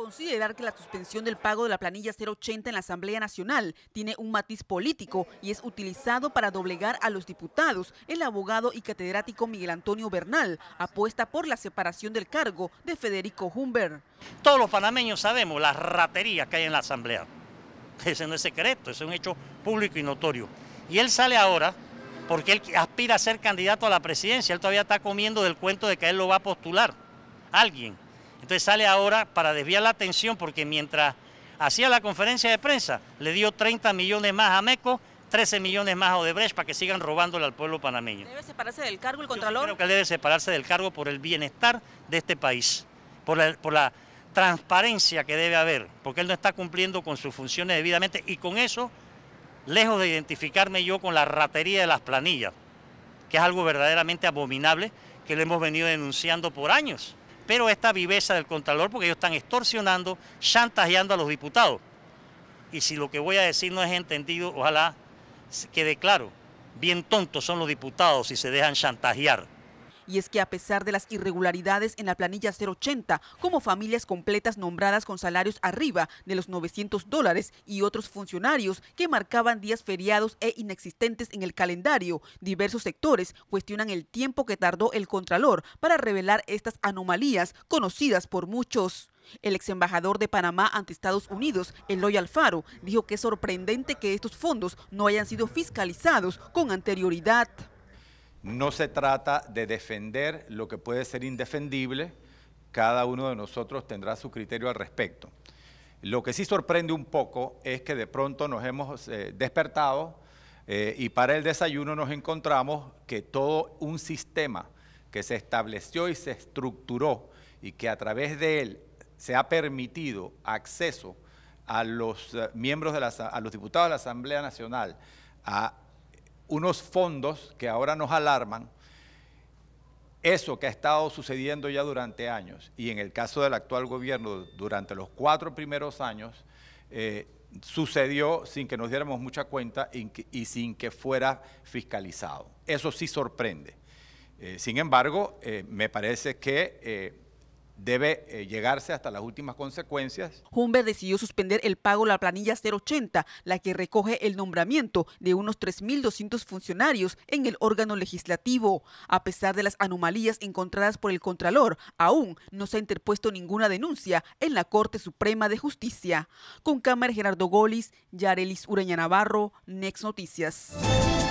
considerar que la suspensión del pago de la planilla 080 en la Asamblea Nacional tiene un matiz político y es utilizado para doblegar a los diputados, el abogado y catedrático Miguel Antonio Bernal apuesta por la separación del cargo de Federico Humber. Todos los panameños sabemos la ratería que hay en la Asamblea. Ese no es secreto, es un hecho público y notorio. Y él sale ahora porque él aspira a ser candidato a la presidencia. Él todavía está comiendo del cuento de que él lo va a postular. Alguien. Entonces sale ahora para desviar la atención porque mientras hacía la conferencia de prensa le dio 30 millones más a MECO, 13 millones más a Odebrecht para que sigan robándole al pueblo panameño. ¿Debe separarse del cargo el Contralor? Yo creo que debe separarse del cargo por el bienestar de este país, por la, por la transparencia que debe haber, porque él no está cumpliendo con sus funciones debidamente y con eso, lejos de identificarme yo con la ratería de las planillas, que es algo verdaderamente abominable que le hemos venido denunciando por años. Pero esta viveza del Contralor porque ellos están extorsionando, chantajeando a los diputados. Y si lo que voy a decir no es entendido, ojalá quede claro. Bien tontos son los diputados si se dejan chantajear. Y es que a pesar de las irregularidades en la planilla 080, como familias completas nombradas con salarios arriba de los 900 dólares y otros funcionarios que marcaban días feriados e inexistentes en el calendario, diversos sectores cuestionan el tiempo que tardó el Contralor para revelar estas anomalías conocidas por muchos. El ex embajador de Panamá ante Estados Unidos, Eloy Alfaro, dijo que es sorprendente que estos fondos no hayan sido fiscalizados con anterioridad. No se trata de defender lo que puede ser indefendible, cada uno de nosotros tendrá su criterio al respecto. Lo que sí sorprende un poco es que de pronto nos hemos eh, despertado eh, y para el desayuno nos encontramos que todo un sistema que se estableció y se estructuró y que a través de él se ha permitido acceso a los eh, miembros de la, a los diputados de la Asamblea Nacional a unos fondos que ahora nos alarman, eso que ha estado sucediendo ya durante años, y en el caso del actual gobierno, durante los cuatro primeros años, eh, sucedió sin que nos diéramos mucha cuenta y, sin que fuera fiscalizado. Eso sí sorprende. Eh, sin embargo, eh, me parece que debe eh, llegarse hasta las últimas consecuencias. Humber decidió suspender el pago de la planilla 080, la que recoge el nombramiento de unos 3.200 funcionarios en el órgano legislativo. A pesar de las anomalías encontradas por el Contralor, aún no se ha interpuesto ninguna denuncia en la Corte Suprema de Justicia. Con cámara Gerardo Golis, Yarelis Ureña Navarro, Next Noticias.